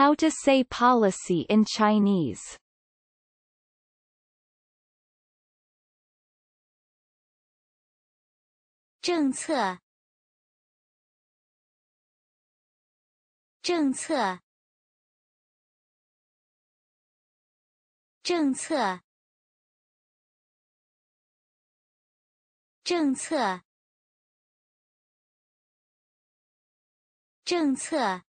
How to say policy in Chinese Policy